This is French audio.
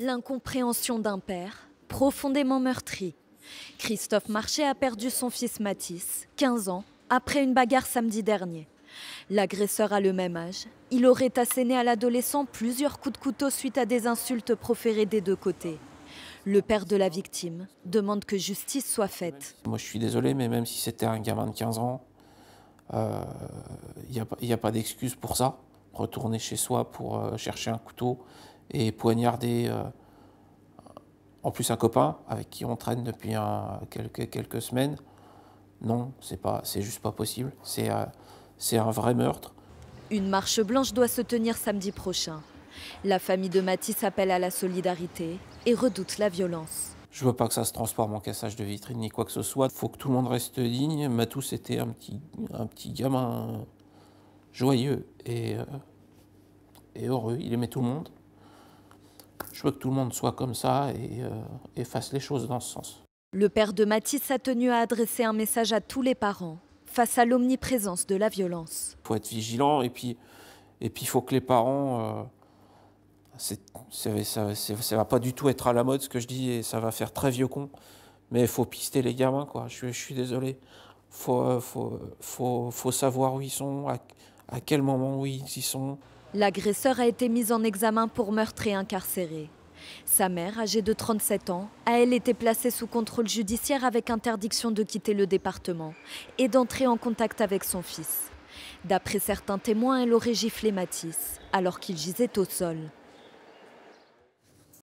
L'incompréhension d'un père, profondément meurtri. Christophe Marchais a perdu son fils Mathis, 15 ans, après une bagarre samedi dernier. L'agresseur a le même âge. Il aurait asséné à l'adolescent plusieurs coups de couteau suite à des insultes proférées des deux côtés. Le père de la victime demande que justice soit faite. Moi je suis désolé, mais même si c'était un gamin de 15 ans, il euh, n'y a, pas d'excuse pour ça. Retourner chez soi pour euh, chercher un couteau, et poignarder euh, en plus un copain avec qui on traîne depuis quelques, quelques semaines. Non, c'est pas, c'est juste pas possible. Euh, c'est, un vrai meurtre. Une marche blanche doit se tenir samedi prochain. La famille de Matisse appelle à la solidarité et redoute la violence. Je veux pas que ça se transforme en cassage de vitrine ni quoi que ce soit. Il Faut que tout le monde reste digne. Matous était un petit, un petit gamin joyeux et, euh, et heureux. Il aimait tout le monde je veux que tout le monde soit comme ça euh, et, fasse les choses dans ce sens. Le père de Mathis a tenu à adresser un message à tous les parents face à l'omniprésence de la violence. Il faut être vigilant et puis et puis il faut que les parents euh, ça, ne va pas du tout être à la mode ce que je dis et ça va faire très vieux con. Mais il faut pister les gamins quoi. Je, suis désolé. Euh, faut, faut, faut, savoir où ils sont, à, à quel moment où ils y sont. L'agresseur a été mis en examen pour meurtre et incarcéré. Sa mère, âgée de 37 ans, a elle été placée sous contrôle judiciaire avec interdiction de quitter le département et d'entrer en contact avec son fils. D'après certains témoins, elle aurait giflé Matisse alors qu'il gisait au sol.